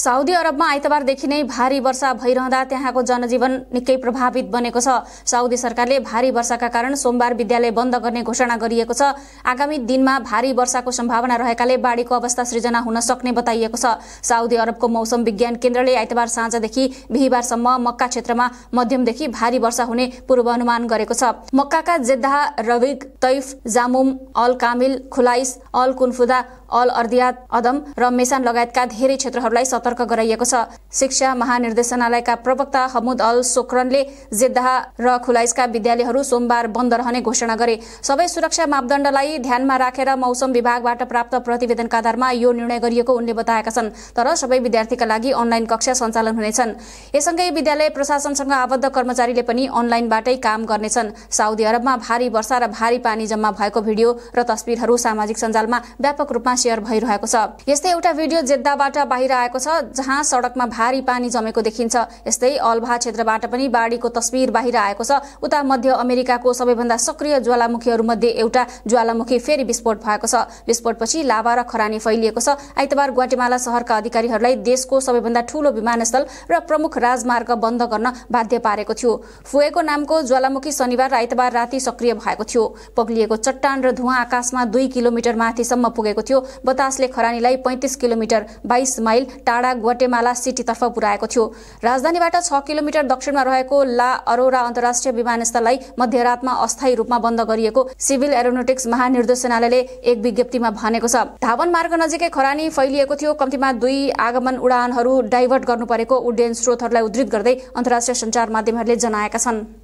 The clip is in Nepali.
साउदी अरबमा आइतबारदेखि नै भारी वर्षा भइरहँदा त्यहाँको जनजीवन निकै प्रभावित बनेको छ साउदी सरकारले भारी वर्षाका कारण सोमबार विद्यालय बन्द गर्ने घोषणा गरिएको छ आगामी दिनमा भारी वर्षाको सम्भावना रहेकाले बाढीको अवस्था सृजना हुन सक्ने बताइएको छ साउदी अरबको मौसम विज्ञान केन्द्रले आइतबार साँझदेखि बिहिबारसम्म मक्का क्षेत्रमा मध्यमदेखि भारी वर्षा हुने पूर्वानुमान गरेको छ मक्काका Jeddah Rabigh Taif Jamoum Al Kamil Khulais Al Qunfudhah Al Ardiyat Adham र मेसान लगायतका धेरै क्षेत्रहरूलाई सतर्क गराइएको छ शिक्षा महानिर्देशनालयका प्रवक्ता हमुद अल सोक्रनले जेद्दाह र खुलाइसका विद्यालयहरू सोमबार बन्द रहने घोषणा गरे सबै सुरक्षा मापदण्डलाई ध्यानमा राखेर मौसम विभागबाट प्राप्त प्रतिवेदनका आधारमा यो निर्णय गरिएको उनले बताएका छन् तर सबै विद्यार्थीका लागि अनलाइन कक्षा सञ्चालन हुनेछन् यससँगै विद्यालय प्रशासनसँग आबद्ध कर्मचारीले पनि अनलाइनबाटै काम गर्नेछन् साउदी अरबमा भारी वर्षा र भारी पानी जम्मा भएको भिडियो र तस्विरहरू सामाजिक सञ्जालमा व्यापक रूपमा सेयर भइरहेको छ यस्तै एउटा भिडियो जेद्दाबाट बाहिर आएको छ जहाँ सडकमा भारी पानी जमेको देखिन्छ यस्तै अल्भा क्षेत्रबाट पनि बाढीको तस्विर बाहिर आएको छ उता मध्य अमेरिकाको सबैभन्दा सक्रिय मध्ये एउटा ज्वालामुखी फेरि विस्फोट भएको छ विस्फोटपछि लाभा र खरानी फैलिएको छ आइतबार ग्वाटेमाला सहरका अधिकारीहरूलाई देशको सबैभन्दा ठूलो विमानस्थल र प्रमुख राजमार्ग बन्द गर्न बाध्य पारेको थियो फुएको नामको ज्वालामुखी शनिबार र आइतबार राति सक्रिय भएको थियो पग्लिएको चट्टान र धुवा आकाशमा दुई किलोमिटर माथिसम्म पुगेको थियो बतासले खरानीलाई पैँतिस किलोमिटर बाइस माइल टाढा ग्वाटेमाला सिटीतर्फ पुर्याएको थियो राजधानीबाट छ किलोमिटर दक्षिणमा रहेको ला अरोरा अन्तर्राष्ट्रिय विमानस्थललाई मध्यरातमा अस्थायी रूपमा बन्द गरिएको सिभिल एरोनोटिक्स महानिर्देशनालयले एक विज्ञप्तिमा भनेको छ धावन मार्ग नजिकै खरानी फैलिएको थियो कम्तीमा दुई आगमन उडानहरू डाइभर्ट गर्नु परेको उड्डयन स्रोतहरूलाई उद्धित गर्दै अन्तर्राष्ट्रिय सञ्चार माध्यमहरूले जनाएका छन्